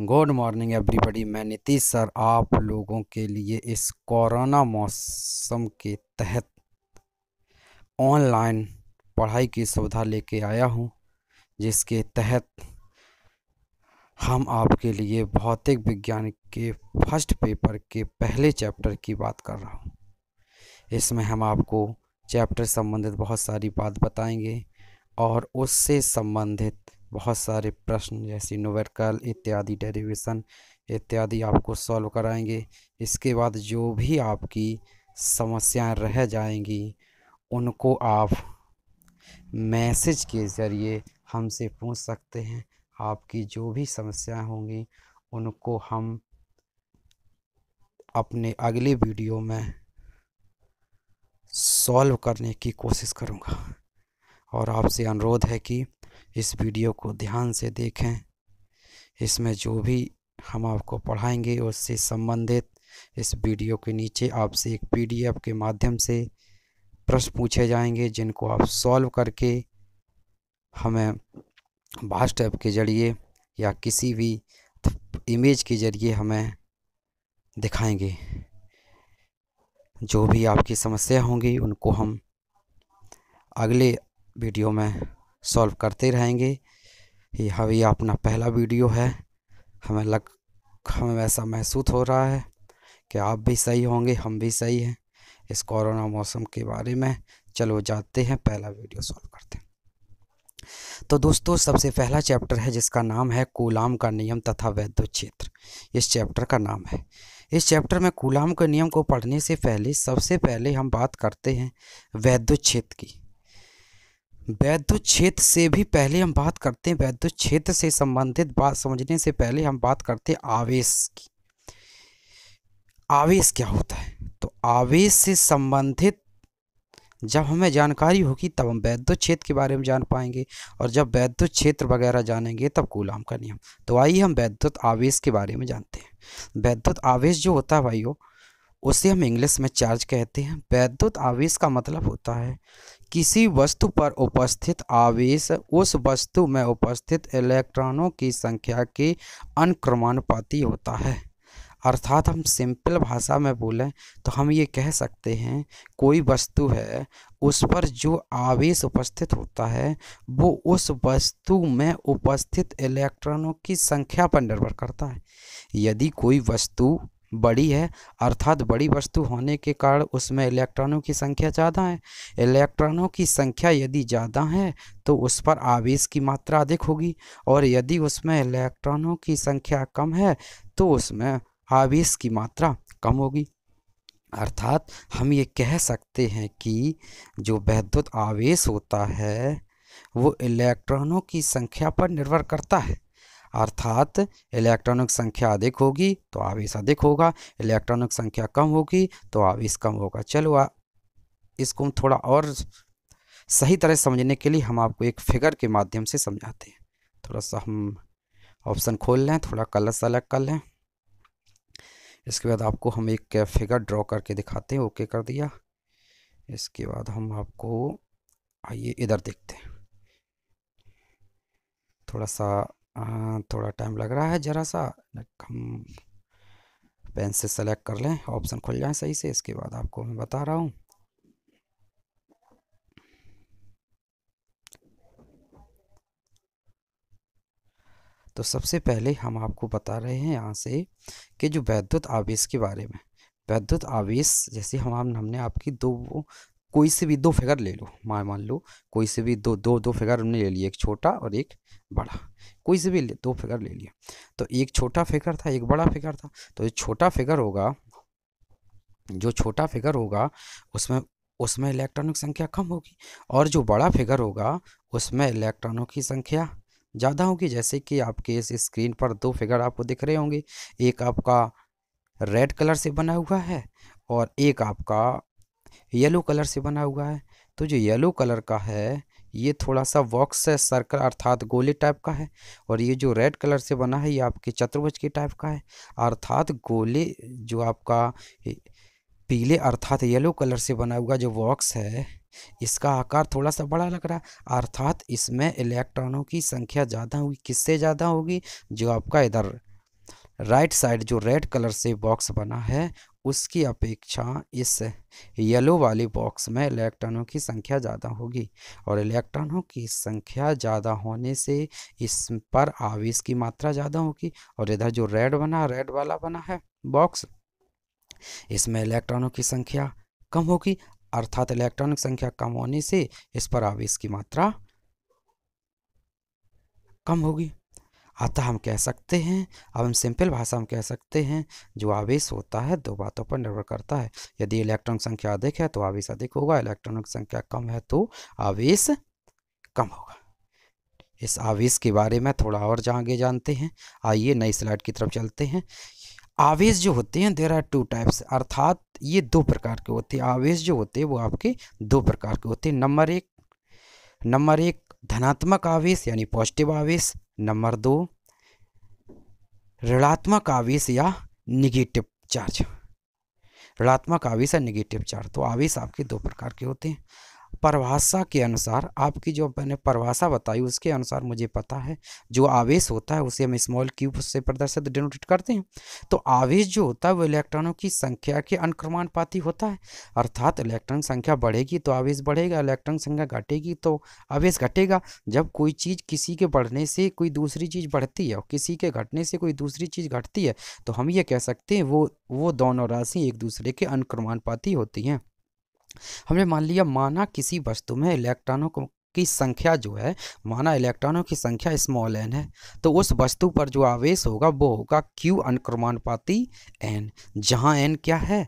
Good morning everybody मैं Nitish sir आप लोगों के लिए इस कोरोना मौसम के तहत ऑनलाइन पढ़ाई की सुविधा लेके आया हूँ जिसके तहत हम आपके लिए भौतिक विज्ञान के फर्स्ट पेपर के पहले चैप्टर की बात कर रहा हूँ इसमें हम आपको चैप्टर संबंधित बहुत सारी बात बताएंगे और उससे संबंधित बहुत सारे प्रश्न जैसे नोवेकल इत्यादि डेरिवेशन इत्यादि आपको सॉल्व कराएंगे इसके बाद जो भी आपकी समस्याएं रह जाएंगी उनको आप मैसेज के ज़रिए हमसे पूछ सकते हैं आपकी जो भी समस्याएं होंगी उनको हम अपने अगले वीडियो में सॉल्व करने की कोशिश करूँगा और आपसे अनुरोध है कि इस वीडियो को ध्यान से देखें इसमें जो भी हम आपको पढ़ाएंगे उससे संबंधित इस वीडियो के नीचे आपसे एक पीडीएफ के माध्यम से प्रश्न पूछे जाएंगे जिनको आप सॉल्व करके हमें भास्ट ऐप के जरिए या किसी भी इमेज के ज़रिए हमें दिखाएंगे जो भी आपकी समस्या होंगी उनको हम अगले वीडियो में सॉल्व करते रहेंगे यह हाँ यह अपना पहला वीडियो है हमें लग हमें ऐसा महसूस हो रहा है कि आप भी सही होंगे हम भी सही हैं इस कोरोना मौसम के बारे में चलो जाते हैं पहला वीडियो सॉल्व करते हैं तो दोस्तों सबसे पहला चैप्टर है जिसका नाम है कोलाम का नियम तथा वैद्य क्षेत्र इस चैप्टर का नाम है इस चैप्टर में कोलाम के नियम को पढ़ने से पहले सबसे पहले हम बात करते हैं वैद्य क्षेत्र की वैद्युत क्षेत्र से भी पहले हम बात करते हैं वैद्युत क्षेत्र से संबंधित बात समझने से पहले हम बात करते हैं आवेश की आवेश क्या होता है तो आवेश से संबंधित जब हमें जानकारी होगी तब हम वैद्युत क्षेत्र के बारे में जान पाएंगे और जब वैद्युत क्षेत्र वगैरह जानेंगे तब गुलाम का नियम तो आइए हम वैद्युत आवेश के बारे में जानते हैं वैद्युत आवेश जो होता है भाइयों उसे हम इंग्लिश में चार्ज कहते हैं वैद्युत आवेश का मतलब होता है किसी वस्तु पर उपस्थित आवेश उस वस्तु में उपस्थित इलेक्ट्रॉनों की संख्या के अनुक्रमानुपाती होता है अर्थात हम सिंपल भाषा में बोलें तो हम ये कह सकते हैं कोई वस्तु है उस पर जो आवेश उपस्थित होता है वो उस वस्तु में उपस्थित इलेक्ट्रॉनों की संख्या पर निर्भर करता है यदि कोई वस्तु बड़ी है अर्थात बड़ी वस्तु होने के कारण उसमें इलेक्ट्रॉनों की संख्या ज़्यादा है इलेक्ट्रॉनों की संख्या यदि ज़्यादा है तो उस पर आवेश की मात्रा अधिक होगी और यदि उसमें इलेक्ट्रॉनों की संख्या कम है तो उसमें आवेश की मात्रा कम होगी अर्थात हम ये कह सकते हैं कि जो वैद्युत आवेश होता है वो इलेक्ट्रॉनों की संख्या पर निर्भर करता है अर्थात इलेक्ट्रॉनिक संख्या अधिक होगी तो आवेश अधिक होगा इलेक्ट्रॉनिक संख्या कम होगी तो आवेश कम होगा चलो इसको हम थोड़ा और सही तरह समझने के लिए हम आपको एक फिगर के माध्यम से समझाते हैं थोड़ा सा हम ऑप्शन खोल लें थोड़ा कलर सेलेक्ट कर लें इसके बाद आपको हम एक फिगर ड्रॉ करके दिखाते हैं ओके कर दिया इसके बाद हम आपको आइए इधर देखते हैं थोड़ा सा हाँ, थोड़ा टाइम लग रहा है ज़रा सा हम पेन से सेलेक्ट कर लें ऑप्शन खुल जाए सही से इसके बाद आपको मैं बता रहा हूँ तो सबसे पहले हम आपको बता रहे हैं यहाँ से कि जो वैद्युत आवेश के बारे में वैद्युत आवेश जैसे हम हमने आपकी दो कोई से भी दो फिगर ले लो मान मान लो कोई से भी दो दो दो फिगर हमने ले लिया एक छोटा और एक बड़ा कोई से भी दो फिगर ले लिया तो एक छोटा फिगर था एक बड़ा फिगर था तो जो छोटा फिगर होगा जो छोटा फिगर होगा उसमें उसमें इलेक्ट्रॉनों की संख्या कम होगी और जो बड़ा फिगर होगा उसमें इलेक्ट्रॉनों की संख्या ज़्यादा होगी जैसे कि आपके इस स्क्रीन पर दो फिगर आपको दिख रहे होंगे एक आपका रेड कलर से बना हुआ है और एक आपका येलो कलर से बना हुआ है तो जो येलो कलर का है ये थोड़ा सा बॉक्स है सर्कल अर्थात गोले टाइप का है और ये जो रेड कलर से बना है ये आपके चतुर्भुज के टाइप का है अर्थात गोले जो आपका पीले अर्थात येलो कलर से बना हुआ जो बॉक्स है इसका आकार थोड़ा सा बड़ा लग रहा है अर्थात इसमें इलेक्ट्रॉनों की संख्या ज़्यादा होगी किससे ज़्यादा होगी जो आपका इधर राइट साइड जो रेड कलर से बॉक्स बना है उसकी अपेक्षा इस येलो वाली बॉक्स में इलेक्ट्रॉनों की संख्या ज़्यादा होगी और इलेक्ट्रॉनों की संख्या ज़्यादा होने से इस पर आवेश की मात्रा ज़्यादा होगी और इधर जो रेड बना रेड वाला बना है बॉक्स इसमें इलेक्ट्रॉनों की संख्या कम होगी अर्थात इलेक्ट्रॉनिक संख्या कम होने से इस पर आवेश की मात्रा कम होगी अतः हम कह सकते हैं अब हम सिंपल भाषा हम कह सकते हैं जो आवेश होता है दो बातों पर निर्भर करता है यदि इलेक्ट्रॉन संख्या अधिक है तो आवेश अधिक होगा इलेक्ट्रॉनिक संख्या कम है तो आवेश कम होगा इस आवेश के बारे में थोड़ा और आगे जानते हैं आइए नई स्लाइड की तरफ चलते हैं आवेश जो होते हैं देर आर टू टाइप्स अर्थात ये दो प्रकार के होते हैं आवेश जो होते हैं वो आपके दो प्रकार के होते हैं नंबर एक नंबर एक धनात्मक आवेश यानी पॉजिटिव आवेश नंबर दो ऋणात्मक आवेश या निगेटिव चार्ज ऋणात्मक आवेश या निगेटिव चार्ज तो आवेश आपके दो प्रकार के होते हैं परिभाषा के अनुसार आपकी जो मैंने परिभाषा बताई उसके अनुसार मुझे पता है जो आवेश होता है उसे हम स्मॉल क्यूब से प्रदर्शित डिनोटेट करते हैं तो आवेश जो होता है वो इलेक्ट्रॉनों की संख्या के अनुक्रमानुपाती होता है अर्थात इलेक्ट्रॉन संख्या बढ़ेगी तो आवेश बढ़ेगा इलेक्ट्रॉन संख्या घटेगी तो आवेश घटेगा जब कोई चीज़ किसी के बढ़ने से कोई दूसरी चीज़ बढ़ती है और किसी के घटने से कोई दूसरी चीज़ घटती है तो हम ये कह सकते हैं वो वो दोनों राशि एक दूसरे के अनुक्रमानुपाती होती हैं हमने मान लिया माना किसी वस्तु में इलेक्ट्रॉनों को की संख्या जो है माना इलेक्ट्रॉनों की संख्या स्मॉल एन है तो उस वस्तु पर जो आवेश होगा वो होगा क्यू अनुक्रमानुपाती एन जहाँ एन क्या है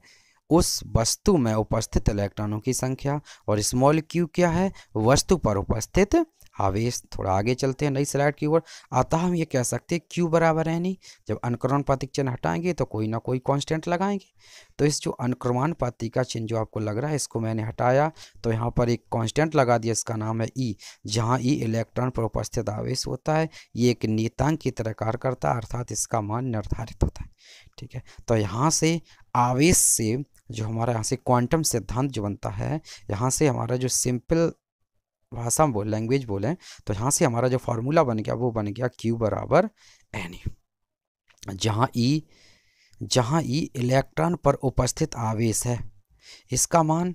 उस वस्तु में उपस्थित इलेक्ट्रॉनों की संख्या और स्मॉल क्यू क्या है वस्तु पर उपस्थित आवेश थोड़ा आगे चलते हैं नई स्लाइड की ओर आता हम ये कह सकते हैं क्यू बराबर है नहीं जब अनुक्रमण अनुक्रमणपातिक चिन्ह हटाएंगे तो कोई ना कोई कांस्टेंट लगाएंगे तो इस जो अनुक्रमण पाती का चिन्ह जो आपको लग रहा है इसको मैंने हटाया तो यहाँ पर एक कांस्टेंट लगा दिया इसका नाम है ई e, जहाँ ई e इलेक्ट्रॉन पर उपस्थित आवेश होता है ये एक नेतांग की तरह कार्य करता है अर्थात इसका मान निर्धारित होता है ठीक है तो यहाँ से आवेश से जो हमारा यहाँ से क्वांटम सिद्धांत जो बनता है यहाँ से हमारा जो सिंपल भाषा बोल लैंग्वेज बोलें तो यहाँ से हमारा जो फॉर्मूला बन गया वो बन गया q बराबर एन ई e। जहाँ ई e, जहाँ ई e इलेक्ट्रॉन पर उपस्थित आवेश है इसका मान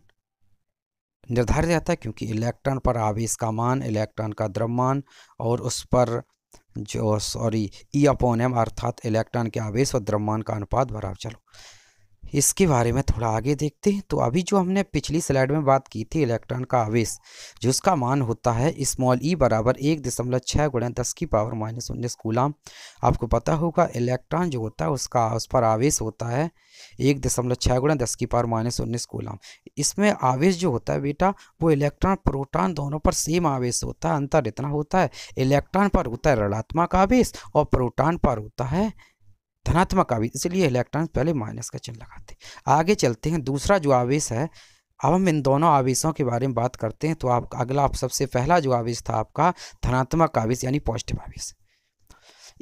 निर्धारित रहता है क्योंकि इलेक्ट्रॉन पर आवेश का मान इलेक्ट्रॉन का द्रव्यमान और उस पर जो सॉरी ई अपोन एम अर्थात इलेक्ट्रॉन के आवेश और द्रव्यमान का अनुपात बराबर चलो इसके बारे में थोड़ा आगे देखते हैं तो अभी जो हमने पिछली स्लाइड में बात की थी इलेक्ट्रॉन का आवेश जिसका मान होता है स्मॉल ई बराबर एक दशमलव छः गुणा दस की पावर माइनस उन्नीस कूलाम आपको पता होगा इलेक्ट्रॉन जो होता है उसका उस पर आवेश होता है एक दशमलव छः गुणा दस की पावर माइनस उन्नीस कूलाम इसमें आवेश जो होता है बेटा वो इलेक्ट्रॉन प्रोटॉन दोनों पर सेम आवेश होता है अंतर इतना होता है इलेक्ट्रॉन पर होता है ऋणात्मक आवेश और प्रोटॉन पर होता है धनात्मक आवेश इसलिए इलेक्ट्रॉन पहले माइनस का चिन्ह लगाते हैं आगे चलते हैं दूसरा जो आवेश है अब हम इन दोनों आवेशों के बारे में बात करते हैं तो आप अगला आप सबसे पहला जो आवेश था आपका धनात्मक आवेश यानी पॉजिटिव आवेश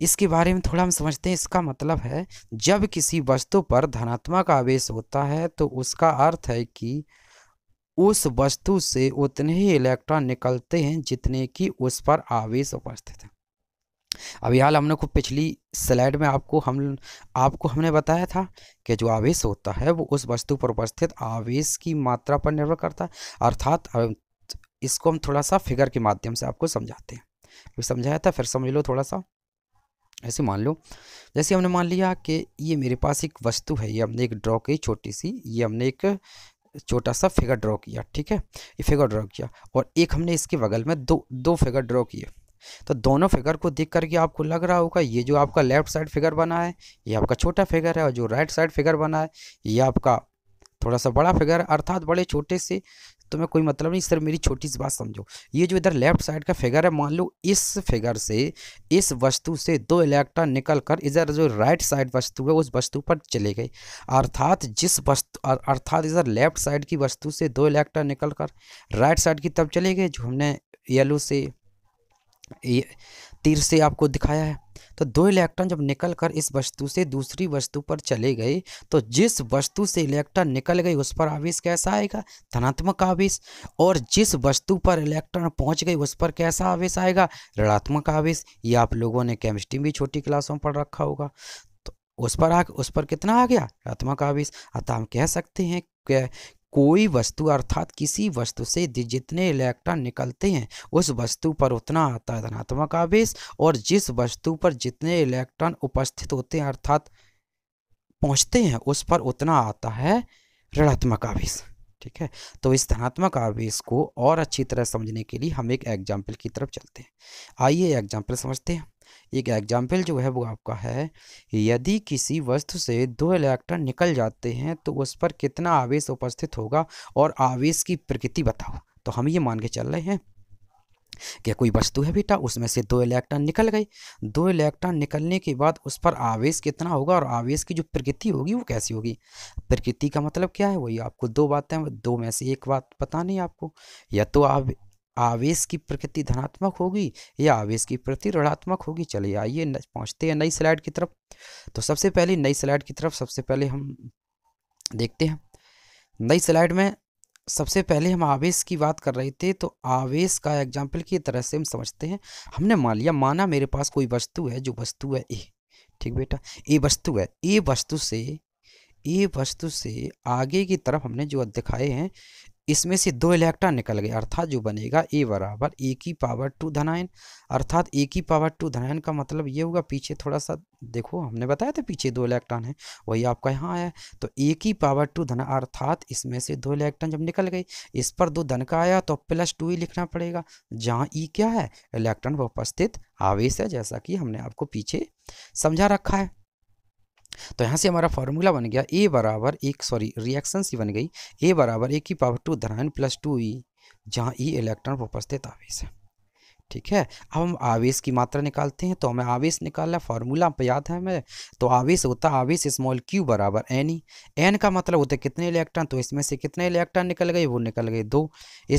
इसके बारे में थोड़ा हम समझते हैं इसका मतलब है जब किसी वस्तु पर धनात्मक आवेश होता है तो उसका अर्थ है कि उस वस्तु से उतने ही इलेक्ट्रॉन निकलते हैं जितने की उस पर आवेश उपस्थित है अभी हाल हमने लोग को पिछली स्लाइड में आपको हम आपको हमने बताया था कि जो आवेश होता है वो उस वस्तु पर उपस्थित आवेश की मात्रा पर निर्भर करता है अर्थात इसको हम थोड़ा सा फिगर के माध्यम से आपको समझाते हैं फिर समझाया था फिर समझ लो थोड़ा सा ऐसे मान लो जैसे हमने मान लिया कि ये मेरे पास एक वस्तु है ये हमने एक ड्रॉ की छोटी सी ये हमने एक छोटा सा फिगर ड्रॉ किया ठीक है ये फिगर ड्रॉ किया और एक हमने इसके बगल में दो दो फिगर ड्रॉ किए तो दोनों फिगर को देख करके आपको लग रहा होगा ये जो आपका लेफ्ट साइड फिगर बना है ये आपका छोटा फिगर है और जो राइट साइड फिगर बना है ये आपका थोड़ा सा बड़ा फिगर अर्थात बड़े छोटे से तो मैं कोई मतलब नहीं सर मेरी छोटी सी बात समझो ये जो इधर लेफ्ट साइड का फिगर है मान लो इस फिगर से इस वस्तु से दो इलेक्ट्रॉन निकल कर इधर जो राइट साइड वस्तु है उस वस्तु पर चले गए अर्थात जिस वस्तु अर्थात इधर लेफ्ट साइड की वस्तु से दो इलेक्ट्रॉन निकल कर राइट साइड की तब चले गए जो हमने येलो से ये तीर से आपको दिखाया है तो दो इलेक्ट्रॉन जब निकल कर इस वस्तु से दूसरी वस्तु पर चले गए तो जिस वस्तु से इलेक्ट्रॉन निकल गई उस पर आवेश कैसा आएगा धनात्मक आवेश और जिस वस्तु पर इलेक्ट्रॉन पहुंच गई उस पर कैसा आवेश आएगा ऋणात्मक आवेश ये आप लोगों ने केमिस्ट्री भी छोटी क्लासों में पढ़ रखा होगा तो उस पर आ उस पर कितना आ गया ऋणात्मक आवेश अतः हम कह सकते हैं कोई वस्तु अर्थात किसी वस्तु से जितने इलेक्ट्रॉन निकलते हैं उस वस्तु पर उतना आता है धनात्मक आवेश और जिस वस्तु पर जितने इलेक्ट्रॉन उपस्थित होते हैं अर्थात पहुंचते हैं उस पर उतना आता है ऋणात्मक आवेश ठीक है तो इस धनात्मक आवेश को और अच्छी तरह समझने के लिए हम एक एग्जाम्पल की तरफ चलते हैं आइए एग्जाम्पल समझते हैं एक एग्जाम्पल जो है वो आपका है यदि किसी वस्तु से दो इलेक्ट्रॉन निकल जाते हैं तो उस पर कितना आवेश उपस्थित होगा और आवेश की प्रकृति बताओ तो हम ये मान के चल रहे हैं कि कोई वस्तु है बेटा उसमें से दो इलेक्ट्रॉन निकल गए दो इलेक्ट्रॉन निकलने के बाद उस पर आवेश कितना होगा और आवेश की जो प्रकृति होगी वो कैसी होगी प्रकृति का मतलब क्या है वही आपको दो बातें दो में से एक बात पता नहीं आपको या तो आप आवेश की प्रकृति धनात्मक होगी या आवेश की प्रकृति ऋणात्मक होगी चलिए आइए पहुँचते हैं नई स्लाइड की तरफ तो सबसे पहले नई स्लाइड की तरफ सबसे पहले हम देखते हैं नई स्लाइड में सबसे पहले हम आवेश की बात कर रहे थे तो आवेश का एग्जाम्पल की तरह से हम समझते हैं हमने मान लिया माना मेरे पास कोई वस्तु है जो वस्तु है ए ठीक बेटा ए वस्तु है ए वस्तु से ए वस्तु से आगे की तरफ हमने जो दिखाए हैं इसमें से दो इलेक्ट्रॉन निकल गए अर्थात जो बनेगा ए बराबर ए की पावर टू धनायन अर्थात ए की पावर टू धनायन का मतलब ये होगा पीछे थोड़ा सा देखो हमने बताया था पीछे दो इलेक्ट्रॉन है वही आपका यहाँ आया है तो ए की पावर टू धन अर्थात इसमें से दो इलेक्ट्रॉन जब निकल गए इस पर दो धन का आया तो प्लस टू ही लिखना पड़ेगा जहाँ ई क्या है इलेक्ट्रॉन उपस्थित आवेश है जैसा कि हमने आपको पीछे समझा रखा है तो यहाँ से हमारा फॉर्मूला बन गया ए बराबर एक सॉरी रिएक्शन सी बन गई ए बराबर ए की पावर टू धनायन प्लस टू ई जहाँ ई e इलेक्ट्रॉन उपस्थित आवेश है ठीक है अब हम आवेश की मात्रा निकालते हैं तो हमें आवेश निकालना फॉर्मूला पर याद है हमें तो आवेश होता आवेश स्मॉल क्यू बराबर एन ई एन का मतलब होता है कितने इलेक्ट्रॉन तो इसमें से कितने इलेक्ट्रॉन निकल गए वो निकल गए दो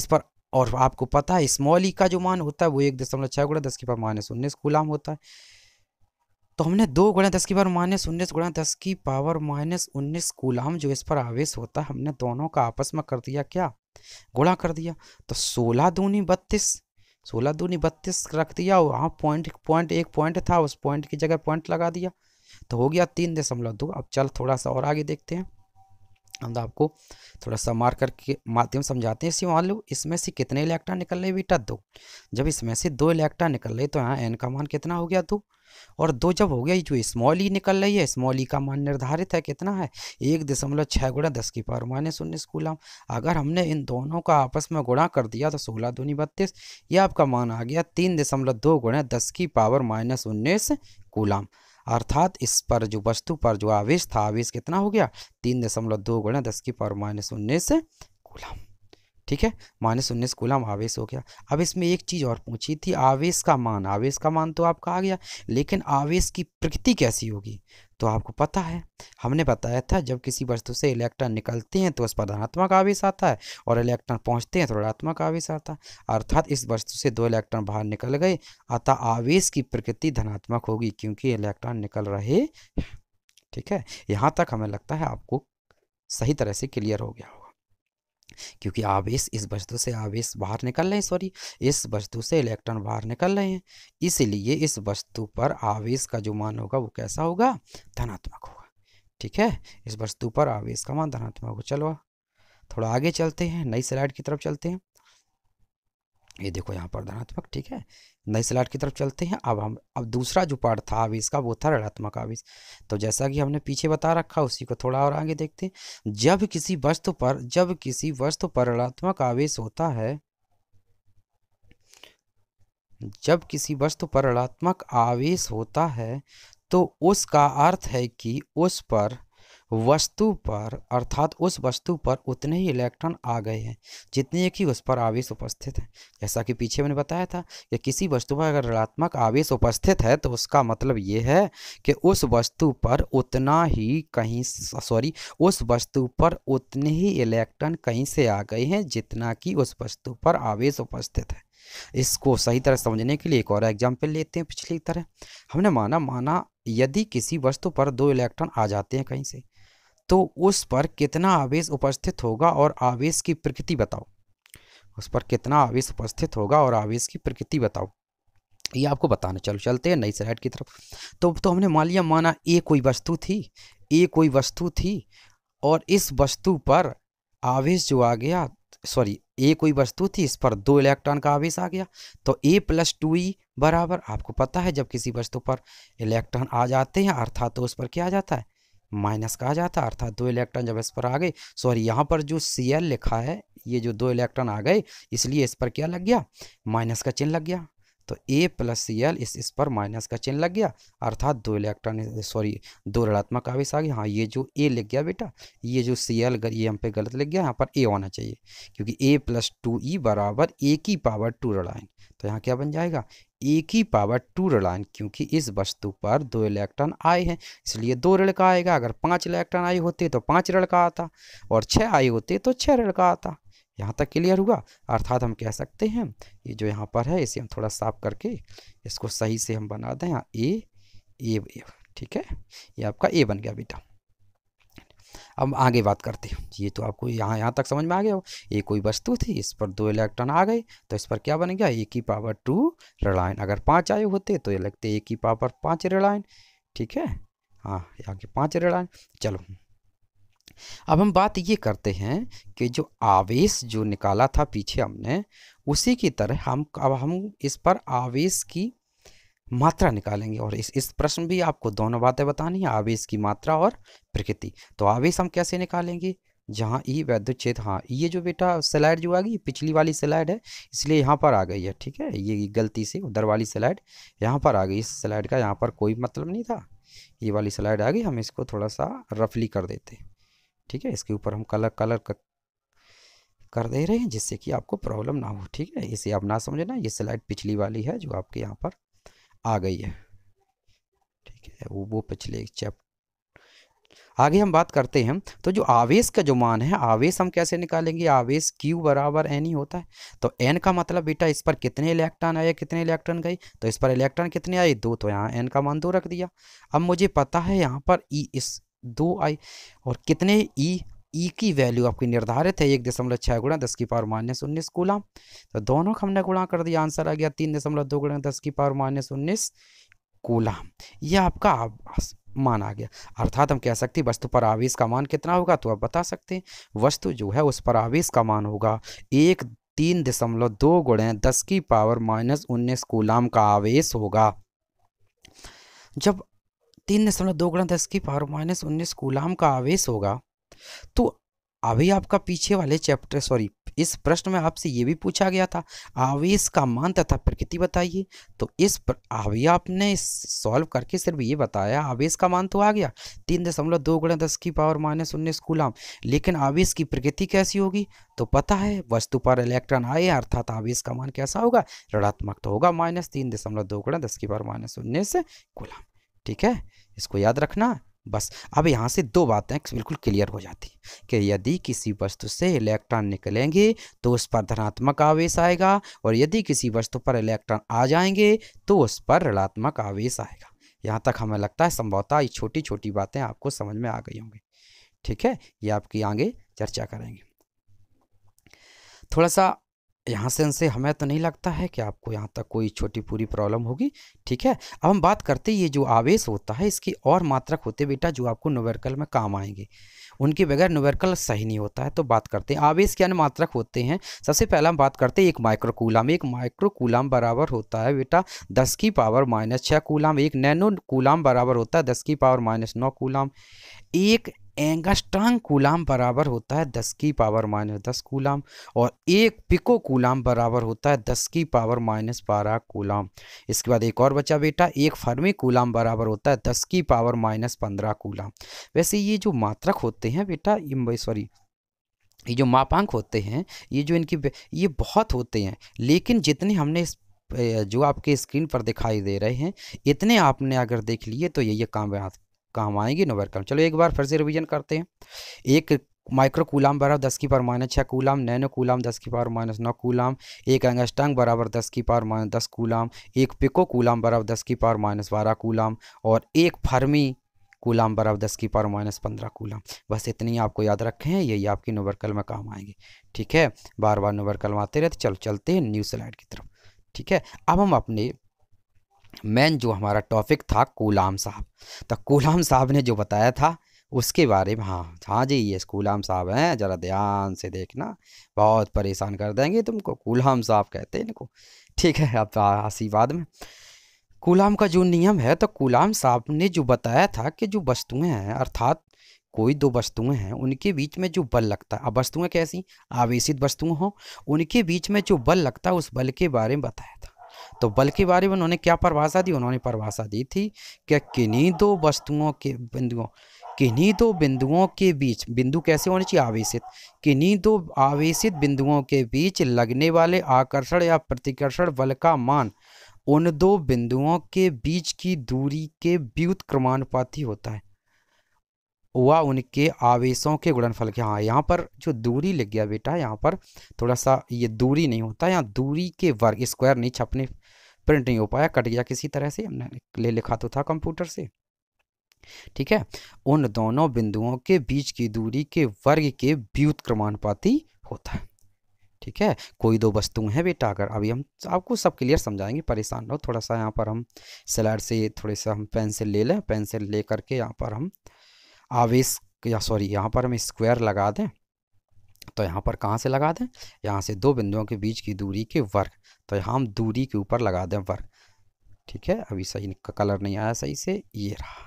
इस पर और आपको पता है स्मॉल ई e का जो मान होता है वो एक दशमलव छः गुणा दस के पर माइनस उन्नीस गुलाम होता है तो हमने दो गुणा दस की पावर माइनस उन्नीस गुणा दस की पावर माइनस उन्नीस कूलाम जो इस पर आवेश होता है हमने दोनों का आपस में कर दिया क्या गुणा कर दिया तो सोलह दूनी बत्तीस सोलह दूनी बत्तीस रख दिया और वहाँ पॉइंट पॉइंट एक पॉइंट था उस पॉइंट की जगह पॉइंट लगा दिया तो हो गया तीन दशमलव दो अब चल थोड़ा सा और आगे देखते हैं हम तो आपको थोड़ा सा मार करके माध्यम समझाते हैं इसी मान लो इसमें से कितने इलेक्ट्रॉन निकल रहे बेटा दो जब इसमें से दो इलेक्ट्रॉन निकल रहे तो यहाँ एन का मान कितना हो गया दो और दो जब हो गया जो स्मॉल ई e निकल रही है स्मॉल ई e का मान निर्धारित है कितना है एक दशमलव छः गुणा दस की पावर माइनस उन्नीस कूलाम अगर हमने इन दोनों का आपस में गुणा कर दिया तो सोलह दूनी बत्तीस ये आपका मान आ गया तीन दशमलव दो गुणा दस की पावर माइनस उन्नीस कूलाम अर्थात इस पर जो वस्तु पर जो आवेश था आवेश कितना हो गया तीन दशमलव दो गुणा दस की पावर माइनस उन्नीस कूलम ठीक है माइनस उन्नीस कूलम आवेश हो गया अब इसमें एक चीज़ और पूछी थी आवेश का मान आवेश का मान तो आपका आ गया लेकिन आवेश की प्रकृति कैसी होगी तो आपको पता है हमने बताया था जब किसी वस्तु से इलेक्ट्रॉन निकलते हैं तो उस पर धनात्मक आवेश आता है और इलेक्ट्रॉन पहुंचते हैं तो ऋणात्मक आवेश आता है अर्थात इस वस्तु से दो इलेक्ट्रॉन बाहर निकल गए अतः आवेश की प्रकृति धनात्मक होगी क्योंकि इलेक्ट्रॉन निकल रहे ठीक है यहाँ तक हमें लगता है आपको सही तरह से क्लियर हो गया होगा क्योंकि आवेश इस वस्तु से आवेश बाहर निकल रहे हैं सॉरी इस वस्तु से इलेक्ट्रॉन बाहर निकल रहे हैं इसलिए इस वस्तु पर आवेश का जो मान होगा वो कैसा होगा धनात्मक होगा ठीक है इस वस्तु पर आवेश का मान धनात्मक हो चलो थोड़ा आगे चलते हैं नई स्लाइड की तरफ चलते हैं ये देखो यहाँ पर धनात्मक ठीक है नई स्लाइड की तरफ चलते हैं अब हम अब दूसरा जो पार्ट था आवेश का वो था ऋणात्मक आवेश तो जैसा कि हमने पीछे बता रखा उसी को थोड़ा और आगे देखते हैं जब किसी वस्तु पर जब किसी वस्तु पर ऋणात्मक आवेश होता है जब किसी वस्तु पर ऋणात्मक आवेश होता है तो उसका अर्थ है कि उस पर वस्तु पर अर्थात उस वस्तु पर उतने ही इलेक्ट्रॉन आ गए हैं जितने कि उस पर आवेश उपस्थित है जैसा कि पीछे मैंने बताया था कि किसी वस्तु पर अगर ऋणात्मक आवेश उपस्थित है तो उसका मतलब ये है कि उस वस्तु पर उतना ही कहीं सॉरी उस वस्तु पर उतने ही इलेक्ट्रॉन कहीं से आ गए हैं जितना कि उस वस्तु पर आवेश उपस्थित है इसको सही तरह समझने के लिए एक और एग्जाम्पल लेते हैं पिछली तरह हमने माना माना यदि किसी वस्तु पर दो इलेक्ट्रॉन आ जाते हैं कहीं से तो उस पर कितना आवेश उपस्थित होगा और आवेश की प्रकृति बताओ उस पर कितना आवेश उपस्थित होगा और आवेश की प्रकृति बताओ ये आपको बताना चलो चलते हैं नई स्लाइड की तरफ तो तो हमने मान लिया माना ए कोई वस्तु थी ए कोई वस्तु थी और इस वस्तु पर आवेश जो आ गया सॉरी ए कोई वस्तु थी इस पर दो इलेक्ट्रॉन का आवेश आ गया तो ए प्लस टू ई बराबर आपको पता है जब किसी वस्तु पर इलेक्ट्रॉन आ जाते हैं अर्थात तो उस पर क्या आ जाता है माइनस कहा जाता है अर्थात दो इलेक्ट्रॉन जब इस पर आ गए सॉरी यहाँ पर जो सी एल लिखा है ये जो दो इलेक्ट्रॉन आ गए इसलिए इस पर क्या लग गया माइनस का चिन्ह लग गया तो ए प्लस सी एल इस इस पर माइनस का चिन्ह लग गया अर्थात दो इलेक्ट्रॉन सॉरी दो ऋणात्मक आवेश आ गया हाँ ये जो ए लिख गया बेटा ये जो सी एल ये हम पे गलत लिख गया यहाँ पर ए होना चाहिए क्योंकि ए प्लस टू ई बराबर ए की पावर टू ऋणाइन तो यहाँ क्या बन जाएगा ए की पावर टू ऋणान क्योंकि इस वस्तु पर दो इलेक्ट्रॉन आए हैं इसलिए दो ऋण का आएगा अगर पांच इलेक्ट्रॉन आए होते तो पांच ऋण का आता और छः आए होते तो छः ऋण का आता यहाँ तक क्लियर हुआ अर्थात हम कह सकते हैं ये जो यहाँ पर है इसे हम थोड़ा साफ करके इसको सही से हम बना दें यहाँ ए ए ठीक है ये आपका ए बन गया बेटा अब आगे बात करते हैं ये तो आपको यहाँ यहाँ तक समझ में आ गया हो ये कोई वस्तु थी इस पर दो इलेक्ट्रॉन आ गए तो इस पर क्या बन गया एक ही पावर टू ऋणायन अगर पाँच आए होते तो ये लगते एक ही पावर पाँच ऋणायन ठीक है हाँ यहाँ के पाँच ऋणायन चलो अब हम बात ये करते हैं कि जो आवेश जो निकाला था पीछे हमने उसी की तरह हम अब हम इस पर आवेश की मात्रा निकालेंगे और इस इस प्रश्न भी आपको दोनों बातें बतानी है आवेश की मात्रा और प्रकृति तो आवेश हम कैसे निकालेंगे जहाँ ई वैद्युत क्षेत्र हाँ ये जो बेटा स्लाइड जो आ गई पिछली वाली स्लाइड है इसलिए यहाँ पर आ गई है ठीक है ये गलती से उधर वाली स्लाइड यहाँ पर आ गई इस स्लाइड का यहाँ पर कोई मतलब नहीं था ये वाली स्लाइड आ गई हम इसको थोड़ा सा रफली कर देते ठीक है इसके ऊपर हम कलर कलर कर, कर दे रहे हैं जिससे कि आपको प्रॉब्लम ना हो ठीक है इसे आप ना समझना ये स्लाइड पिछली वाली है जो आपके यहाँ पर आ गई है ठीक है वो वो पिछले एक चैप आगे हम बात करते हैं तो जो आवेश का जो मान है आवेश हम कैसे निकालेंगे आवेश Q बराबर एन ही होता है तो n का मतलब बेटा इस पर कितने इलेक्ट्रॉन आए कितने इलेक्ट्रॉन गए तो इस पर इलेक्ट्रॉन कितने आए दो तो यहाँ n का मान दो रख दिया अब मुझे पता है यहाँ पर E इस दो आई और कितने E ई e की वैल्यू आपकी निर्धारित है एक दशमलव छः गुणा दस की पावर माइनस उन्नीस कूलम तो दोनों का हमने गुणा कर दिया आंसर आ गया तीन दशमलव दो गुणा दस की पावर माइनस उन्नीस कूलम यह आपका मान आ गया अर्थात हम कह सकते हैं वस्तु पर आवेश का मान कितना होगा तो आप बता सकते हैं वस्तु जो है उस पर आवेश का मान होगा एक तीन दशमलव दो गुणे दस की पावर माइनस उन्नीस कूलाम का आवेश होगा जब तीन दशमलव दो गुणा दस की पावर माइनस उन्नीस कूलाम का आवेश होगा तो अभी आपका पीछे वाले चैप्टर सॉरी इस प्रश्न में आपसे ये भी पूछा गया था आवेश का मान तथा प्रकृति बताइए तो इस पर अभी आपने सॉल्व करके सिर्फ ये बताया आवेश का मान तो आ गया तीन दशमलव दो गुण दस की पावर माइनस उन्नीस गुलाम लेकिन आवेश की प्रकृति कैसी होगी तो पता है वस्तु पर इलेक्ट्रॉन आए अर्थात आवेश का मान कैसा होगा ऋणात्मक तो होगा माइनस तीन दशमलव दो गुण दस की पावर माइनस उन्नीस गुलाम ठीक है इसको याद रखना बस अब यहाँ से दो बातें बिल्कुल क्लियर हो जाती कि यदि किसी वस्तु से इलेक्ट्रॉन निकलेंगे तो उस पर धनात्मक आवेश आएगा और यदि किसी वस्तु पर इलेक्ट्रॉन आ जाएंगे तो उस पर ऋणात्मक आवेश आएगा यहाँ तक हमें लगता है संभवतः ये छोटी छोटी बातें आपको समझ में आ गई होंगी ठीक है ये आपकी आगे चर्चा करेंगे थोड़ा सा यहाँ से इनसे हमें तो नहीं लगता है कि आपको यहाँ तक कोई छोटी पूरी प्रॉब्लम होगी ठीक है अब हम बात करते हैं ये जो आवेश होता है इसकी और मात्रक होते बेटा जो आपको नोवेरकल में काम आएंगे उनके बगैर नोवेरकल सही नहीं होता है तो बात करते हैं आवेश के अन्य मात्रक होते हैं सबसे पहला हम बात करते हैं एक माइक्रोकूलाम एक माइक्रोकूलाम बराबर होता है बेटा दस की पावर माइनस छः कूलाम एक नैनो कूलाम बराबर होता है दस की पावर माइनस नौ कूलाम एक एंगस्ट्रांग कूलाम बराबर होता है दस की पावर माइनस दस कूलाम और एक पिको कूलाम बराबर होता है दस की पावर माइनस बारह कूलाम इसके बाद एक और बचा बेटा एक फर्मी कूलाम बराबर होता है दस की पावर माइनस पंद्रह कूलाम वैसे ये जो मात्रक होते हैं बेटा सॉरी ये जो मापांक होते हैं ये जो इनकी ये बहुत होते हैं लेकिन जितने हमने इस जो आपके स्क्रीन पर दिखाई दे रहे हैं इतने आपने अगर देख लिए तो ये ये काम काम आएंगे नो वेलकम चलो एक बार फिर से रिविजन करते हैं एक माइक्रो कूलाम बराबर दस की पावर माइनस छः कूलाम नैनो कूलाम दस की पावर माइनस नौ कूलाम एक एंगस्टंग बराबर दस की पावर माइनस दस कूलाम एक पिको कूलाम बराबर दस की पावर माइनस बारह कूलाम और एक फर्मी कूलाम बराबर दस की पावर माइनस पंद्रह कूलाम बस इतनी आपको याद रखें यही आपकी नोबरकल में काम आएंगे ठीक है बार बार नोबरकल में आते रहते तो चलो चलते हैं न्यू स्लाइड की तरफ ठीक है अब हम अपने मेन जो हमारा टॉपिक था कोलाम साहब तो कोलाम साहब ने जो बताया था उसके बारे में हाँ हाँ जी ये कोलाम साहब हैं ज़रा ध्यान से देखना बहुत परेशान कर देंगे तुमको कोलाम साहब कहते हैं इनको ठीक है अब हंसी बाद में कोलाम का जो नियम है तो कोलाम साहब ने जो बताया था कि जो वस्तुएं हैं अर्थात कोई दो वस्तुएं हैं उनके बीच में जो बल लगता है अब वस्तुएं कैसी आवेशित वस्तुएं हों उनके बीच में जो बल लगता है उस बल के बारे में बताया था तो बल के बारे में उन्होंने क्या परिभाषा दी उन्होंने परिभाषा दी थी कि किन्हीं दो वस्तुओं के बिंदुओं किन्हीं दो बिंदुओं के बीच बिंदु कैसे होने चाहिए आवेशित किन्हीं दो आवेशित बिंदुओं के बीच लगने वाले आकर्षण या प्रतिकर्षण बल का मान उन दो बिंदुओं के बीच की दूरी के व्युत क्रमानुपाती होता है वह उनके आवेशों के गुणनफल के हाँ यहाँ पर जो दूरी लग गया बेटा यहाँ पर थोड़ा सा ये दूरी नहीं होता यहाँ दूरी के वर्ग स्क्वायर नहीं छपने प्रिंट नहीं हो पाया कट गया किसी तरह से हमने ले लिखा तो था कंप्यूटर से ठीक है उन दोनों बिंदुओं के बीच की दूरी के वर्ग के व्युत क्रमानुपाती होता है ठीक है कोई दो वस्तु हैं बेटा अगर अभी हम आपको सब क्लियर समझाएंगे परेशान रहो थोड़ा सा यहाँ पर हम स्लाइड से थोड़े सा हम पेंसिल ले लें पेंसिल ले करके यहाँ पर हम आवेश या सॉरी यहाँ पर हम स्क्वायर लगा दें तो यहाँ पर कहाँ से लगा दें यहाँ से दो बिंदुओं के बीच की दूरी के वर्ग तो यहाँ हम दूरी के ऊपर लगा दें वर्ग ठीक है अभी सही का कलर नहीं आया सही से ये रहा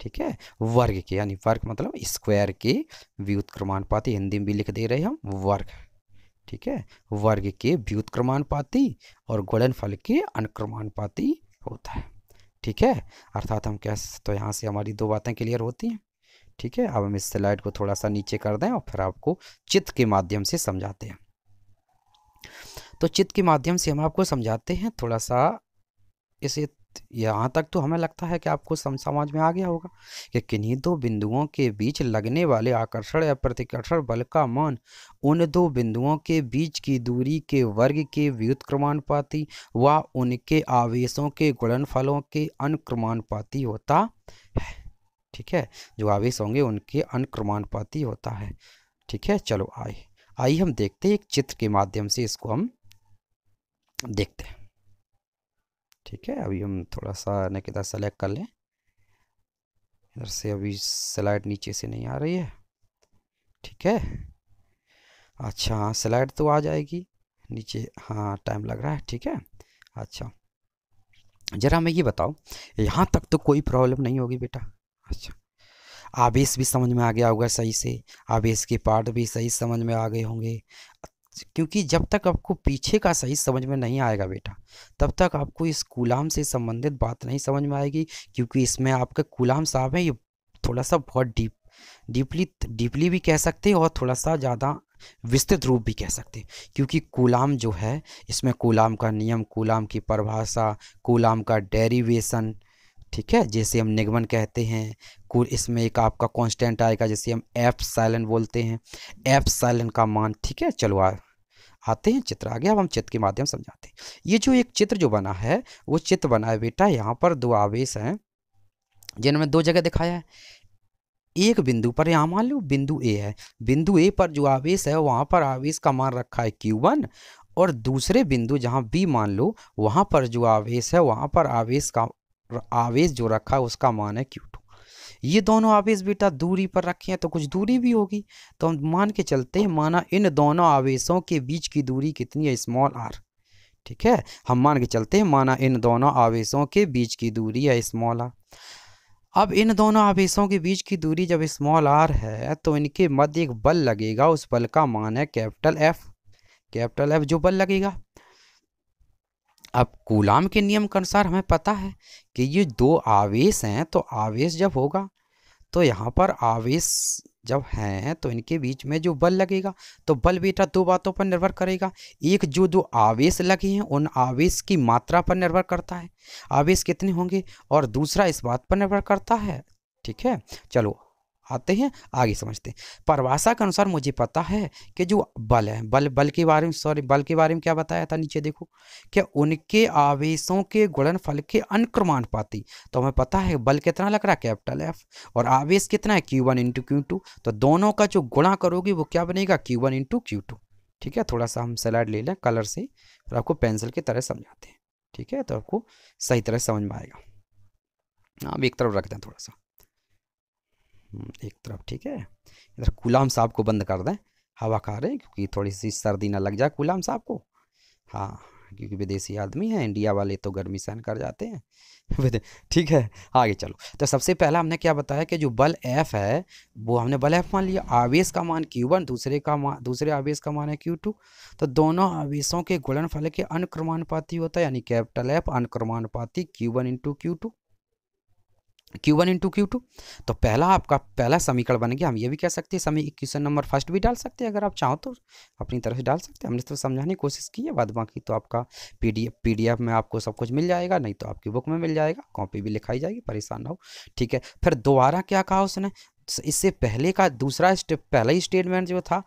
ठीक है वर्ग के यानी वर्ग मतलब स्क्वायर के व्युतक्रमानुपाती हिंदी में भी लिख दे रहे हम वर्ग ठीक है वर्ग के क्रमानुपाती और गुणनफल के अनुक्रमानुपाती होता है ठीक है अर्थात हम कैसे तो यहाँ से हमारी दो बातें क्लियर होती हैं ठीक है अब हम इस स्लाइड को थोड़ा सा नीचे कर दें और फिर आपको चित्त के माध्यम से समझाते हैं तो चित्त के माध्यम से हम आपको समझाते हैं थोड़ा सा इसे यहाँ तक तो हमें लगता है कि आपको समझ में आ गया होगा कि किन्हीं दो बिंदुओं के बीच लगने वाले आकर्षण या प्रतिकर्षण बल का मान उन दो बिंदुओं के बीच की दूरी के वर्ग के व्युत्क्रमानुपाती व उनके आवेशों के गुणनफलों के अनुक्रमानुपाती होता है ठीक है जो आवेश होंगे उनके अनक्रमानुपाती होता है ठीक है चलो आए आइए हम देखते हैं एक चित्र के माध्यम से इसको हम देखते हैं ठीक है अभी हम थोड़ा सा न कि सेलेक्ट कर लें इधर से अभी स्लाइड नीचे से नहीं आ रही है ठीक है अच्छा हाँ स्लाइड तो आ जाएगी नीचे हाँ टाइम लग रहा है ठीक है अच्छा ज़रा मैं ये बताओ यहाँ तक तो कोई प्रॉब्लम नहीं होगी बेटा अच्छा आवेश भी समझ में आ गया होगा सही से आवेश के पार्ट भी सही समझ में आ गए होंगे क्योंकि जब तक आपको पीछे का सही समझ में नहीं आएगा बेटा तब तक आपको इस गुलाम से संबंधित बात नहीं समझ में आएगी क्योंकि इसमें आपका गुलाम साहब है ये थोड़ा सा बहुत डीप डीपली डीपली भी कह सकते हैं और थोड़ा सा ज़्यादा विस्तृत रूप भी कह सकते हैं क्योंकि गुलाम जो है इसमें गुलाम का नियम गुलाम की परिभाषा गुलाम का डेरिवेशन ठीक है जैसे हम निगमन कहते हैं कुल इसमें एक आपका कांस्टेंट आएगा जैसे हम एफ साइलन बोलते हैं एफ साइलन का मान ठीक है चलो आ आते हैं चित्र आगे अब हम चित्र के माध्यम समझाते हैं ये जो एक चित्र जो बना है वो चित्र बना है बेटा यहाँ पर दो आवेश हैं जिन्होंने दो जगह दिखाया है एक बिंदु पर यहाँ मान लो बिंदु ए है बिंदु ए पर जो आवेश है वहाँ पर आवेश का मान रखा है क्यू वन और दूसरे बिंदु जहाँ बी मान लो वहाँ पर जो आवेश है वहाँ पर आवेश का आवेश जो रखा है उसका मान है क्यू टू ये दोनों आवेश बेटा दूरी पर रखे हैं तो कुछ दूरी भी होगी तो हम मान के चलते हैं माना इन दोनों आवेशों के बीच की दूरी कितनी है स्मॉल आर ठीक है हम मान के चलते हैं माना इन दोनों आवेशों के बीच की दूरी है स्मॉल आर अब इन दोनों आवेशों के बीच की दूरी जब स्मॉल आर है तो इनके मध्य एक बल लगेगा उस बल का मान है कैपिटल एफ कैपिटल एफ जो बल लगेगा अब कूलाम के नियम के अनुसार हमें पता है कि ये दो आवेश हैं तो आवेश जब होगा तो यहाँ पर आवेश जब हैं तो इनके बीच में जो बल लगेगा तो बल बेटा दो बातों पर निर्भर करेगा एक जो दो आवेश लगे हैं उन आवेश की मात्रा पर निर्भर करता है आवेश कितने होंगे और दूसरा इस बात पर निर्भर करता है ठीक है चलो आते हैं आगे समझते हैं परिभाषा के अनुसार मुझे पता है कि जो बल है बल बल के बारे में सॉरी बल के बारे में क्या बताया था नीचे देखो क्या उनके आवेशों के गुणन फल के अनुक्रमान पाती तो हमें पता है बल कितना लग रहा है कैपिटल एफ और आवेश कितना है Q one into Q two तो दोनों का जो गुणा करोगे वो क्या बनेगा Q one into Q two ठीक है थोड़ा सा हम सलाइड ले लें कलर से और आपको पेंसिल की तरह समझाते हैं ठीक है तो आपको सही तरह समझ में आएगा हाँ एक तरफ रख दें थोड़ा सा हम्म, एक तरफ ठीक है इधर गुलाम साहब को बंद कर दें हवा खा रहे हैं क्योंकि थोड़ी सी सर्दी ना लग जाए गुलाम साहब को हाँ क्योंकि विदेशी आदमी है इंडिया वाले तो गर्मी सहन कर जाते हैं ठीक है आगे चलो तो सबसे पहला हमने क्या बताया कि जो बल एफ है वो हमने बल एफ मान लिया आवेश का मान क्यू वन दूसरे का मान दूसरे आवेश का मान है क्यू टू तो दोनों आवेशों के गुणनफल के अनुक्रमानुपाती होता है यानी कैपिटल एफ अनुक्रमानुपाती Q one into Q two Q1 one into Q तो पहला आपका पहला समीकरण बन गया हम ये भी कह सकते हैं समी क्वेश्चन नंबर फर्स्ट भी डाल सकते हैं अगर आप चाहो तो अपनी तरफ से डाल सकते हैं हमने तो समझाने की कोशिश की है बाद बाकी तो आपका पी डी में आपको सब कुछ मिल जाएगा नहीं तो आपकी बुक में मिल जाएगा कॉपी भी लिखाई जाएगी परेशान ना हो ठीक है फिर दोबारा क्या कहा उसने इससे पहले का दूसरा स्टेप पहला ही स्टेटमेंट जो था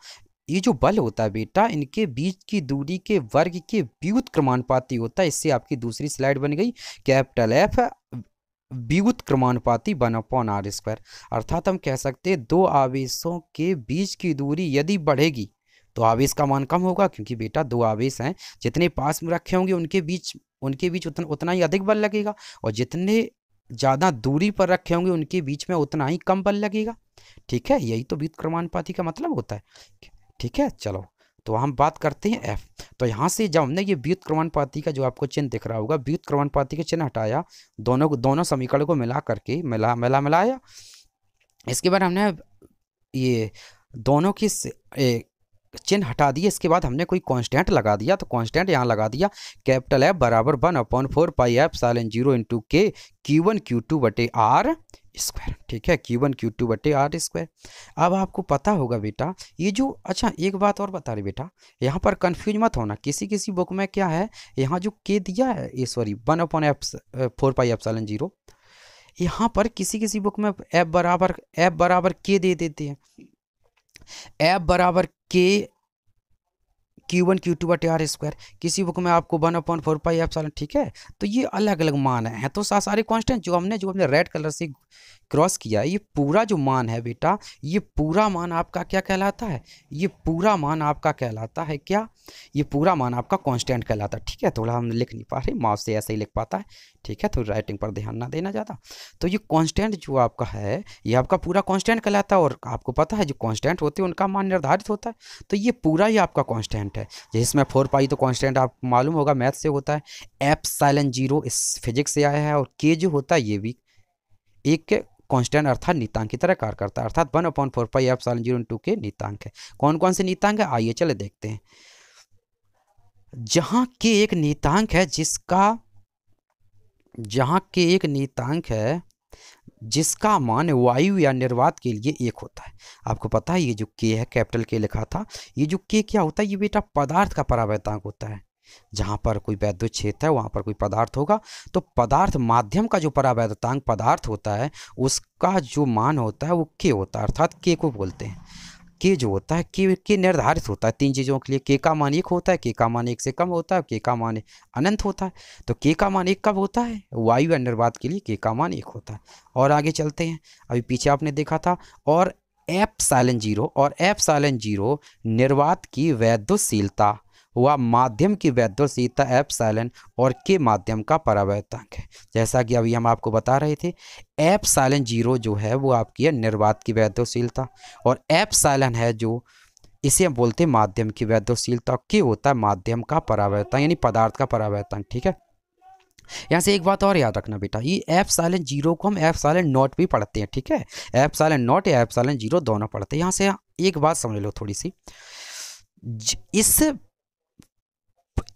ये जो बल होता है बेटा इनके बीच की दूरी के वर्ग के व्युत क्रमानुपाती होता है इससे आपकी दूसरी स्लाइड बन गई कैपिटल एफ व्युत क्रमानुपाती वन अपॉन आर स्क्वायर अर्थात हम कह सकते हैं दो आवेशों के बीच की दूरी यदि बढ़ेगी तो आवेश का मान कम होगा क्योंकि बेटा दो आवेश हैं जितने पास में रखे होंगे उनके बीच उनके बीच उतना उतना ही अधिक बल लगेगा और जितने ज़्यादा दूरी पर रखे होंगे उनके बीच में उतना ही कम बल लगेगा ठीक है यही तो विद्युत क्रमानुपाती का मतलब होता है ठीक है चलो तो हम बात करते हैं एफ तो यहाँ से जब हमने ये व्युत क्रमानुपाती का जो आपको चिन्ह दिख रहा होगा व्युत क्रमानुपाती का चिन्ह हटाया दोनों दोनों समीकरण को मिला करके मिला मिला मिलाया इसके बाद हमने ये दोनों की चिन्ह हटा दिए इसके बाद हमने कोई कांस्टेंट लगा दिया तो कांस्टेंट यहाँ लगा दिया कैपिटल एफ बराबर one upon four pi epsilon zero into K Q one Q two बटे आर स्क्वायर ठीक है क्यू वन क्यू टू बटे आर स्क्वायर अब आपको पता होगा बेटा ये जो अच्छा एक बात और बता रही बेटा यहाँ पर कंफ्यूज मत होना किसी किसी बुक में क्या है यहाँ जो के दिया है ये sorry one upon F four pi epsilon zero यहाँ पर किसी किसी बुक में एफ बराबर एफ बराबर के दे देते हैं एफ बराबर que Q one Q two बटे आर स्क्वायर किसी बुक में आपको one upon four pi epsilon ठीक है तो ये अलग अलग मान है तो सारे कॉन्स्टेंट जो हमने जो हमने रेड कलर से क्रॉस किया ये पूरा जो मान है बेटा ये पूरा मान आपका क्या कहलाता है ये पूरा मान आपका कहलाता है क्या ये पूरा मान आपका कॉन्स्टेंट कहलाता है ठीक है थोड़ा हम लिख नहीं पा रहे माफ से ऐसे ही लिख पाता है ठीक है थोड़ी तो राइटिंग पर ध्यान ना देना ज़्यादा तो ये कॉन्स्टेंट जो आपका है ये आपका पूरा कॉन्स्टेंट कहलाता है और आपको पता है जो कॉन्स्टेंट होते हैं उनका मान निर्धारित होता है तो ये पूरा ही आपका कॉन्स्टेंट कॉन्स्टेंट है जिसमें फोर पाई तो कॉन्स्टेंट आप मालूम होगा मैथ से होता है एप साइलेंट जीरो इस फिजिक्स से आया है और के जो होता है ये भी एक कॉन्स्टेंट अर्थात नीतांक की तरह कार्य करता है अर्थात one upon four pi epsilon zero टू के नीतांक है कौन कौन से नीतांक है आइए चले देखते हैं जहाँ के एक नीतांक है जिसका जहाँ के एक नीतांक है जिसका मान वायु या निर्वात के लिए एक होता है आपको पता है ये जो के है कैपिटल के लिखा था ये जो के क्या होता है ये बेटा पदार्थ का परावैतांक होता है जहाँ पर कोई वैद्य क्षेत्र है वहाँ पर कोई पदार्थ होगा तो पदार्थ माध्यम का जो परावैतांक पदार्थ होता है उसका जो मान होता है वो के होता है अर्थात के को बोलते हैं के जो होता है के के निर्धारित होता है तीन चीज़ों के लिए के का मान एक होता है के का मान एक से कम होता है के का मान अनंत होता है तो के का मान एक कब होता है वायु निर्वात के लिए के का मान एक होता है और आगे चलते हैं अभी पीछे आपने देखा था और एप साइलेंट जीरो और एप साइलेंट जीरो निर्वात की वैद्यशीलता वह माध्यम की वैद्य एफ साइलेंट और के माध्यम का परावर्तक है जैसा कि अभी हम आपको बता रहे थे एफ साइलेंट जीरो जो है वो आपकी है निर्वात की वैद्यशीलता और एफ साइलेंट है जो इसे हम बोलते हैं माध्यम की वैद्यशीलता के होता है माध्यम का परावर्तन यानी पदार्थ का परावर्तन ठीक है यहाँ से एक बात और याद रखना बेटा ये एफ साइलेंट जीरो को हम एफ साइलेंट नॉट भी पढ़ते हैं ठीक है एफ साइलेंट नॉट या एफ साइलेंट जीरो दोनों पढ़ते हैं यहाँ से एक बात समझ लो थोड़ी सी इस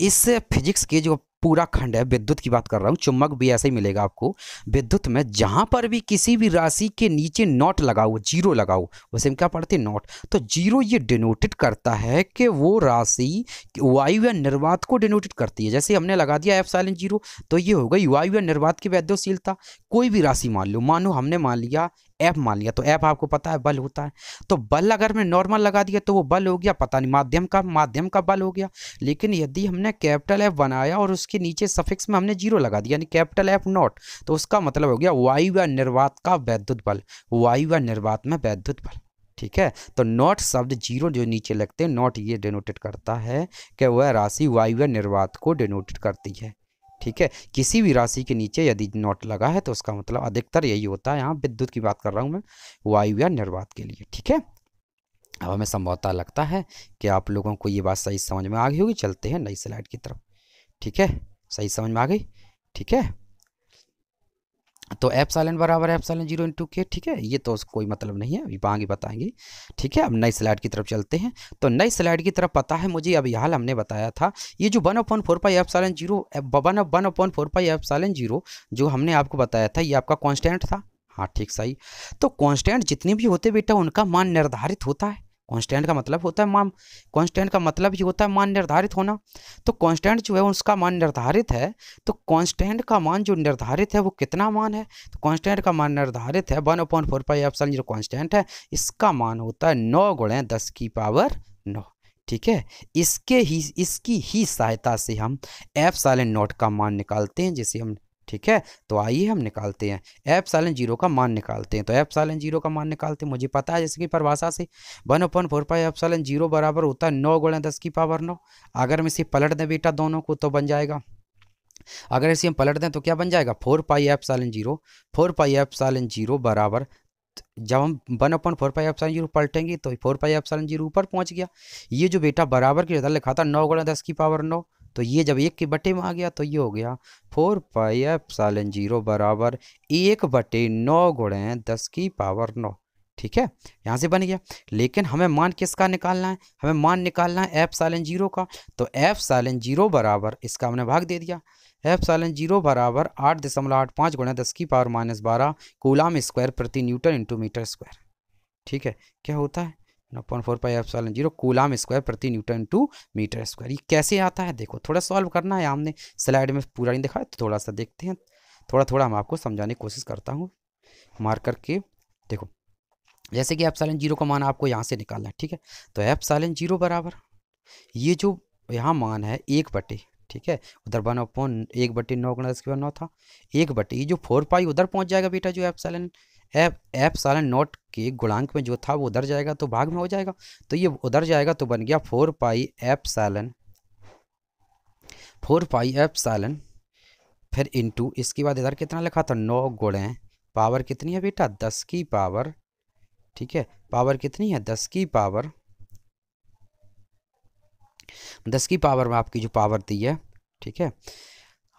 इस फिजिक्स के जो पूरा खंड है विद्युत की बात कर रहा हूँ चुम्बक भी ऐसे ही मिलेगा आपको विद्युत में जहाँ पर भी किसी भी राशि के नीचे नॉट लगाओ जीरो लगाओ वैसे हम क्या पढ़ते हैं नॉट तो जीरो ये डिनोटेड करता है कि वो राशि वायु या निर्वात को डिनोटेड करती है जैसे हमने लगा दिया एफ साइलेंट जीरो तो ये हो गई वायु या निर्वात की वैद्यशीलता कोई भी राशि मान लो मानो हमने मान लिया एफ मान लिया तो एफ आपको पता है बल होता है तो बल अगर मैं नॉर्मल लगा दिया तो वो बल हो गया पता नहीं माध्यम का माध्यम का बल हो गया लेकिन यदि हमने कैपिटल एफ बनाया और उसके नीचे सफिक्स में हमने जीरो लगा दिया यानी कैपिटल एफ नॉट तो उसका मतलब हो गया वायु व निर्वात का वैद्युत बल वायु व निर्वात में वैद्युत बल ठीक है तो नॉट शब्द जीरो जो नीचे लगते हैं नॉट ये डिनोटेट करता है कि वह राशि वायु निर्वात को डिनोटेट करती है ठीक है किसी भी राशि के नीचे यदि नोट लगा है तो उसका मतलब अधिकतर यही होता है यहाँ विद्युत की बात कर रहा हूँ मैं वायु या निर्वात के लिए ठीक है अब हमें संभवतः लगता है कि आप लोगों को ये बात सही समझ में आ गई होगी चलते हैं नई स्लाइड की तरफ ठीक है सही समझ में आ गई ठीक है तो एफ साइलेंट बराबर epsilon zero into K ठीक है ये तो कोई मतलब नहीं है अभी आगे बताएंगे ठीक है अब नई स्लाइड की तरफ चलते हैं तो नई स्लाइड की तरफ पता है मुझे अभी हाल हमने बताया था ये जो one upon four pi epsilon zero one one upon four pi epsilon zero जो हमने आपको बताया था ये आपका कॉन्स्टेंट था हाँ ठीक सही तो कॉन्स्टेंट जितने भी होते बेटा उनका मान निर्धारित होता है कांस्टेंट का मतलब होता है मान कांस्टेंट का मतलब ही होता है मान निर्धारित होना तो कांस्टेंट जो है उसका मान निर्धारित है तो कांस्टेंट का मान जो निर्धारित है वो कितना मान है तो कांस्टेंट का मान निर्धारित है one upon four pi epsilon जो कॉन्स्टेंट है इसका मान होता है नौ गुणे दस की पावर नौ ठीक है इसके ही इसकी ही सहायता से हम एफ साइलेंट नोट का मान निकालते हैं जिसे हम ठीक है तो आइए हम निकालते हैं एफ सालन जीरो का मान निकालते हैं तो एफ सालन जीरो का मान निकालते हैं मुझे पता है जैसे कि परिभाषा से one upon four pi epsilon zero बराबर होता है नौ गुणा दस की पावर नौ अगर हम इसे पलट दें बेटा दोनों को तो बन जाएगा अगर इसे हम पलट दें तो क्या बन जाएगा four pi epsilon zero four pi epsilon zero बराबर जब हम one upon four pi epsilon zero पलटेंगे तो four pi epsilon zero ऊपर पहुंच गया ये जो बेटा बराबर की रिजल्ट लिखा था नौ गुणा दस की पावर नौ तो ये जब एक के बटे में आ गया तो ये हो गया four pi epsilon zero बराबर एक बटे नौ गुड़े दस की पावर नौ ठीक है यहाँ से बन गया लेकिन हमें मान किसका निकालना है हमें मान निकालना है एफ सालन जीरो का तो एफ सालन जीरो बराबर इसका हमने भाग दे दिया एफ सालन जीरो बराबर आठ दशमलव आठ पाँच गुणा दस की पावर माइनस बारह कूलाम स्क्वायर प्रति न्यूटन इंटू मीटर स्क्वायर ठीक है क्या होता है upon four pi epsilon zero coulomb square प्रति न्यूटन टू मीटर स्क्वायर ये कैसे आता है देखो थोड़ा सॉल्व करना है हमने स्लाइड में पूरा नहीं देखा तो थोड़ा सा देखते हैं थोड़ा थोड़ा हम आपको समझाने की कोशिश करता हूँ मार्कर करके देखो जैसे कि एप्सलन जीरो का मान आपको यहाँ से निकालना है ठीक है तो एफ एप्सलन जीरो बराबर ये जो यहाँ मान है एक बटे ठीक है उधर वन अपॉन एक बटे नौ गुणा इसके बाद नौ था एक बटे ये जो फोर पाई उधर पहुँच जाएगा बेटा जो F epsilon F epsilon naught के गुणांक में जो था वो उधर जाएगा तो भाग में हो जाएगा तो ये उधर जाएगा तो बन गया four pi epsilon four pi epsilon फिर इंटू इसके बाद इधर कितना लिखा था नौ गुणे पावर कितनी है बेटा दस की पावर ठीक है पावर कितनी है दस की पावर दस की पावर में आपकी जो पावर दी है ठीक है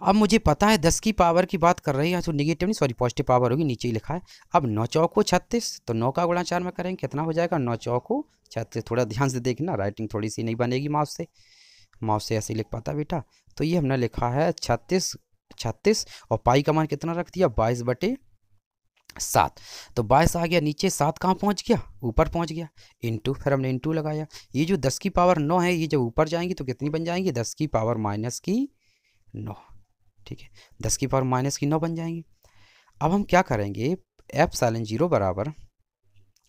अब मुझे पता है दस की पावर की बात कर रही है तो निगेटिव नहीं सॉरी पॉजिटिव पावर होगी नीचे ही लिखा है अब नौ चौको छत्तीस तो नौ का गुणा चार में करेंगे कितना हो जाएगा नौ चौको छत्तीस थोड़ा ध्यान से देखना राइटिंग थोड़ी सी नहीं बनेगी माउस से माउस से ऐसे लिख पाता बेटा तो ये हमने लिखा है छत्तीस छत्तीस और पाई का मान कितना रख दिया बाईस बटे सात तो बाईस आ गया नीचे सात कहाँ पहुँच गया ऊपर पहुँच गया इंटू फिर हमने इंटू लगाया ये जो दस की पावर नौ है ये जब ऊपर जाएंगी तो कितनी बन जाएंगी दस की पावर माइनस की नौ ठीक है दस की पावर माइनस की नौ बन जाएंगी अब हम क्या करेंगे एफ सालन जीरो बराबर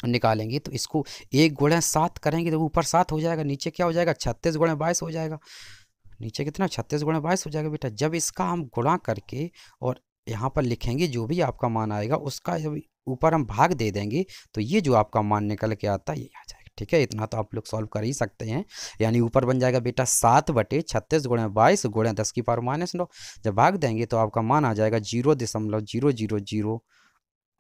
निकालेंगे तो इसको एक गुणे सात करेंगे तो ऊपर सात हो जाएगा नीचे क्या हो जाएगा छत्तीस गुणे बाईस हो जाएगा नीचे कितना छत्तीस गुणे बाईस हो जाएगा बेटा जब इसका हम गुणा करके और यहाँ पर लिखेंगे जो भी आपका मान आएगा उसका जब ऊपर हम भाग दे देंगे तो ये जो आपका मान निकल के आता है ये आ जाएगा ठीक है इतना तो आप लोग सॉल्व कर ही सकते हैं यानी ऊपर बन जाएगा बेटा सात बटे छत्तीस गुणे बाईस गुणे दस की पावर माइनस नौ जब भाग देंगे तो आपका मान आ जाएगा जीरो दशमलव जीरो जीरो जीरो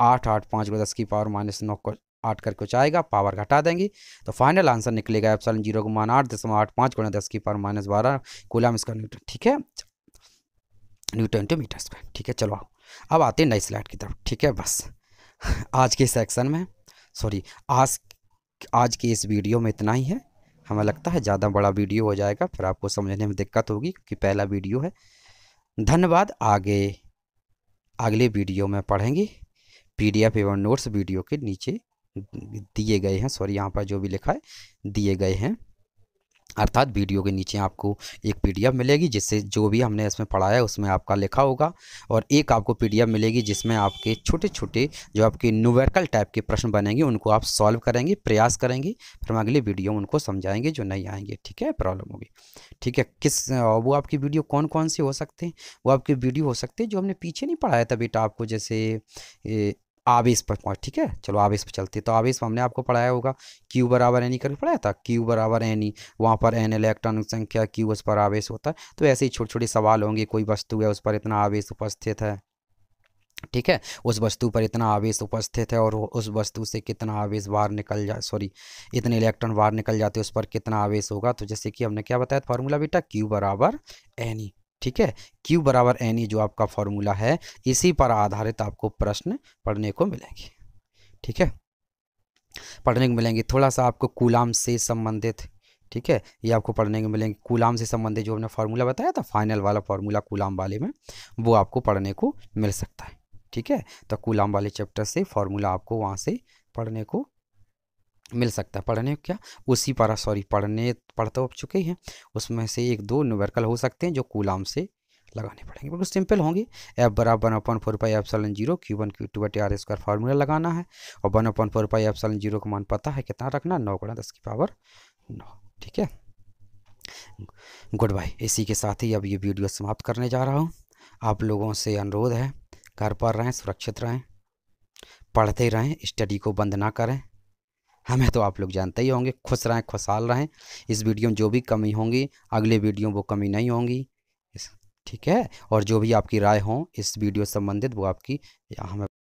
आठ आठ पाँच गुणे दस की पावर माइनस नौ आठ करके जाएगा पावर घटा देंगे तो फाइनल आंसर निकलेगा एप्सलन जीरो को मान आठ दशमलव आठ पाँच गुणा दस की पावर माइनस बारह कूलाम इसका न्यूटन ठीक है न्यूटन टू मीटर स्क्वायर ठीक है चलो अब आते हैं नई स्लाइड की तरफ ठीक है बस आज के सेक्शन में सॉरी आज आज के इस वीडियो में इतना ही है हमें लगता है ज़्यादा बड़ा वीडियो हो जाएगा फिर आपको समझने में दिक्कत होगी कि पहला वीडियो है धन्यवाद आगे अगले वीडियो में पढ़ेंगे पीडीएफ एवं नोट्स वीडियो के नीचे दिए गए हैं सॉरी यहाँ पर जो भी लिखा है दिए गए हैं अर्थात वीडियो के नीचे आपको एक पीडीएफ मिलेगी जिससे जो भी हमने इसमें पढ़ाया है उसमें आपका लिखा होगा और एक आपको पीडीएफ मिलेगी जिसमें आपके छोटे छोटे जो आपके न्यूमेरिकल टाइप के प्रश्न बनेंगे उनको आप सॉल्व करेंगे प्रयास करेंगे फिर हम अगले वीडियो में उनको समझाएंगे जो नहीं आएंगे ठीक है प्रॉब्लम होगी ठीक है किस वो आपकी वीडियो कौन कौन से हो सकते हैं वो आपके वीडियो हो सकते हैं जो हमने पीछे नहीं पढ़ाया था बेटा आपको जैसे आवेश पर पहुँच ठीक है चलो आवेश पर चलते तो आवेश पर हमने आपको पढ़ाया होगा क्यू बराबर एनी e करके पढ़ाया था क्यू बराबर एनी e, वहाँ पर एन इलेक्ट्रॉन संख्या क्यू उस पर आवेश होता है तो ऐसे ही छोटे छोटे सवाल होंगे कोई वस्तु है उस पर इतना आवेश उपस्थित है ठीक है उस वस्तु पर इतना आवेश उपस्थित है और उस वस्तु से कितना आवेश बाहर निकल जा सॉरी इतने इलेक्ट्रॉन बाहर निकल जाते हैं उस पर कितना आवेश होगा तो जैसे कि हमने क्या बताया फार्मूला बेटा क्यू बराबर एनी ठीक है Q बराबर एन ई e जो आपका फॉर्मूला है इसी पर आधारित आपको प्रश्न पढ़ने को मिलेंगे ठीक है पढ़ने को मिलेंगे थोड़ा सा आपको कुलाम से संबंधित ठीक है ये आपको पढ़ने को मिलेंगे कुलाम से संबंधित जो हमने फार्मूला बताया था फाइनल वाला फार्मूला कुलाम वाले में वो आपको पढ़ने को मिल सकता है ठीक है तो कुलाम वाले चैप्टर से फार्मूला आपको वहाँ से पढ़ने को मिल सकता है पढ़ने क्या उसी पारा सॉरी पढ़ने पढ़ तो चुके हैं उसमें से एक दो न्यूमेरिकल हो सकते हैं जो कूलाम से लगाने पड़ेंगे बिल्कुल सिंपल होंगे एफ बराबर one upon four pi epsilon zero Q one Q two बटी आर स्क्वायर फार्मूला लगाना है और one upon four pi epsilon zero का मान पता है कितना रखना नौ गुणा दस की पावर नौ ठीक है गुड बाय इसी के साथ ही अब ये वीडियो समाप्त करने जा रहा हूँ आप लोगों से अनुरोध है घर पर रहें सुरक्षित रहें पढ़ते रहें स्टडी को बंद ना करें हमें हाँ, तो आप लोग जानते ही होंगे खुश रहें खुशहाल रहें इस वीडियो में जो भी कमी होंगी अगले वीडियो में वो कमी नहीं होंगी ठीक है और जो भी आपकी राय हो इस वीडियो संबंधित वो आपकी हमें